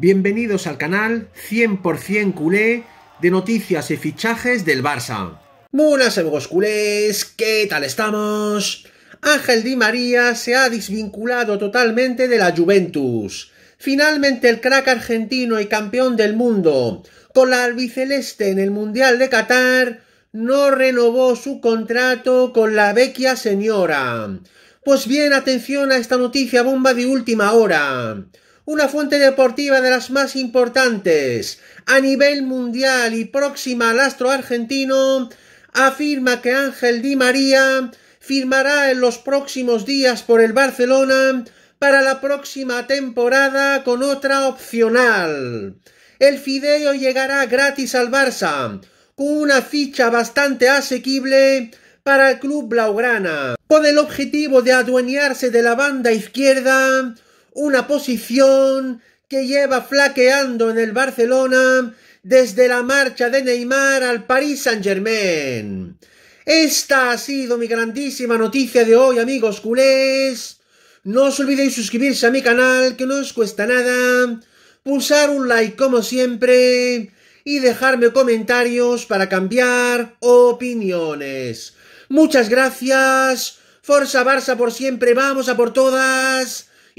Bienvenidos al canal 100% culé de noticias y fichajes del Barça. Buenas amigos culés, ¿qué tal estamos? Ángel Di María se ha desvinculado totalmente de la Juventus. Finalmente el crack argentino y campeón del mundo con la albiceleste en el Mundial de Qatar no renovó su contrato con la vecchia señora. Pues bien, atención a esta noticia bomba de última hora una fuente deportiva de las más importantes a nivel mundial y próxima al astro argentino, afirma que Ángel Di María firmará en los próximos días por el Barcelona para la próxima temporada con otra opcional. El Fideo llegará gratis al Barça, con una ficha bastante asequible para el club blaugrana, con el objetivo de adueñarse de la banda izquierda una posición que lleva flaqueando en el Barcelona desde la marcha de Neymar al Paris Saint-Germain. Esta ha sido mi grandísima noticia de hoy, amigos culés. No os olvidéis suscribirse a mi canal, que no os cuesta nada, pulsar un like como siempre y dejarme comentarios para cambiar opiniones. Muchas gracias. Forza Barça por siempre, vamos a por todas